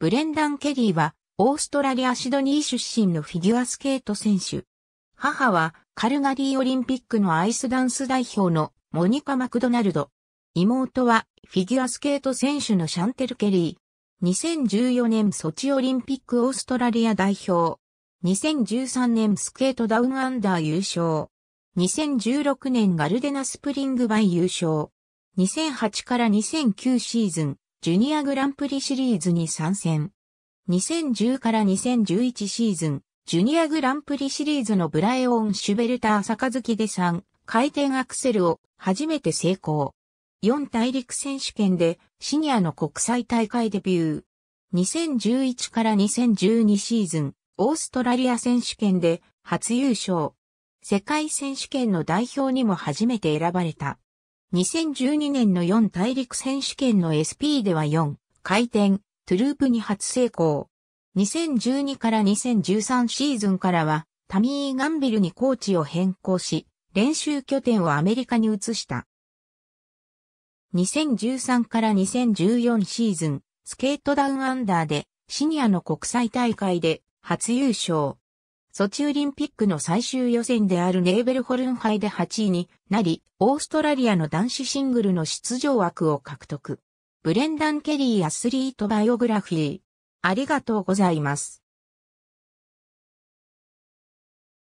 ブレンダン・ケリーは、オーストラリア・シドニー出身のフィギュアスケート選手。母は、カルガリーオリンピックのアイスダンス代表のモニカ・マクドナルド。妹は、フィギュアスケート選手のシャンテル・ケリー。2014年ソチオリンピックオーストラリア代表。2013年スケートダウンアンダー優勝。2016年ガルデナスプリングバイ優勝。2008から2009シーズン、ジュニアグランプリシリーズに参戦。2010から2011シーズン、ジュニアグランプリシリーズのブライオン・シュベルター杯で3回転アクセルを初めて成功。4大陸選手権でシニアの国際大会デビュー。2011から2012シーズン、オーストラリア選手権で初優勝。世界選手権の代表にも初めて選ばれた。2012年の4大陸選手権の SP では4回転、トゥループに初成功。2012から2013シーズンからはタミー・ガンビルにコーチを変更し、練習拠点をアメリカに移した。2013から2014シーズン、スケートダウンアンダーでシニアの国際大会で初優勝。ソチオリンピックの最終予選であるネーベルホルン杯で8位になり、オーストラリアの男子シングルの出場枠を獲得。ブレンダン・ケリーアスリートバイオグラフィー。ありがとうございます。